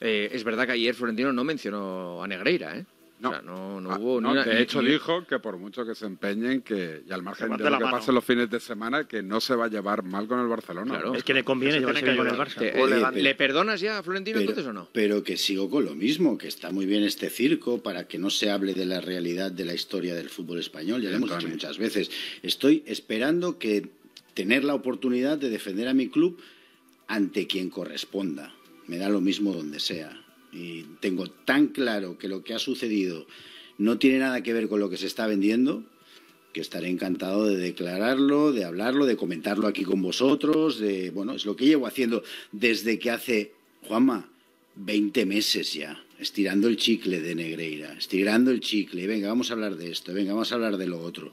Eh, es verdad que ayer Florentino no mencionó a Negreira, ¿eh? No, no, ah, no hubo De hecho, dijo que por mucho que se empeñen, que, y al margen de lo que pase los fines de semana, que no se va a llevar mal con el Barcelona. Claro. Es que le conviene que llevarse con el Barça. Eh, eh, le, perdonas ya a Florentino pero, entonces o no? Pero que sigo con lo mismo, que está muy bien este circo para que no se hable de la realidad de la historia del fútbol español. Ya lo hemos dicho muchas veces. Estoy esperando que tener la oportunidad de defender a mi club ante quien corresponda. Me da lo mismo donde sea y tengo tan claro que lo que ha sucedido no tiene nada que ver con lo que se está vendiendo, que estaré encantado de declararlo, de hablarlo, de comentarlo aquí con vosotros, de bueno, es lo que llevo haciendo desde que hace Juanma 20 meses ya, estirando el chicle de Negreira, estirando el chicle, venga, vamos a hablar de esto, venga, vamos a hablar de lo otro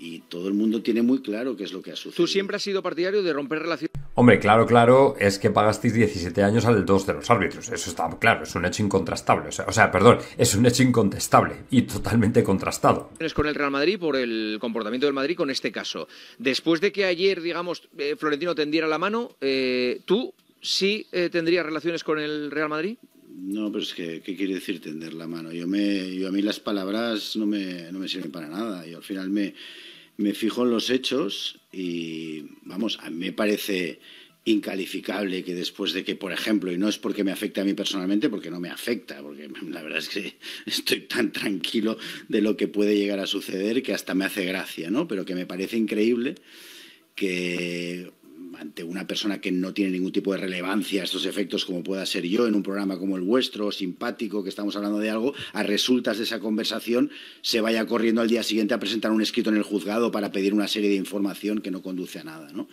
y todo el mundo tiene muy claro qué es lo que ha sucedido. ¿Tú siempre has sido partidario de romper relaciones? Hombre, claro, claro, es que pagasteis 17 años al 2 de los árbitros. Eso está claro, es un hecho incontrastable. O sea, o sea perdón, es un hecho incontestable y totalmente contrastado. Con el Real Madrid por el comportamiento del Madrid con este caso. Después de que ayer, digamos, eh, Florentino tendiera la mano, eh, ¿tú sí eh, tendrías relaciones con el Real Madrid? No, pero es que, ¿qué quiere decir tender la mano? Yo, me, yo a mí las palabras no me, no me sirven para nada. y al final me me fijo en los hechos y, vamos, a mí me parece incalificable que después de que, por ejemplo, y no es porque me afecte a mí personalmente, porque no me afecta, porque la verdad es que estoy tan tranquilo de lo que puede llegar a suceder que hasta me hace gracia, ¿no? Pero que me parece increíble que ante una persona que no tiene ningún tipo de relevancia a estos efectos, como pueda ser yo, en un programa como el vuestro, simpático, que estamos hablando de algo, a resultas de esa conversación se vaya corriendo al día siguiente a presentar un escrito en el juzgado para pedir una serie de información que no conduce a nada, ¿no?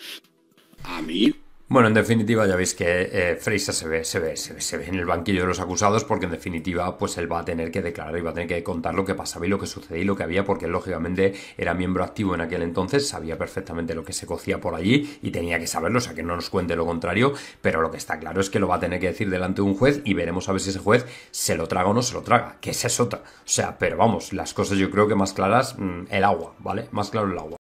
A mí bueno, en definitiva ya veis que eh, Freisa se ve, se, ve, se, ve, en el banquillo de los acusados porque en definitiva pues él va a tener que declarar y va a tener que contar lo que pasaba y lo que sucedía y lo que había porque lógicamente era miembro activo en aquel entonces, sabía perfectamente lo que se cocía por allí y tenía que saberlo, o sea que no nos cuente lo contrario, pero lo que está claro es que lo va a tener que decir delante de un juez y veremos a ver si ese juez se lo traga o no se lo traga, que esa es otra. O sea, pero vamos, las cosas yo creo que más claras mm, el agua, ¿vale? Más claro el agua.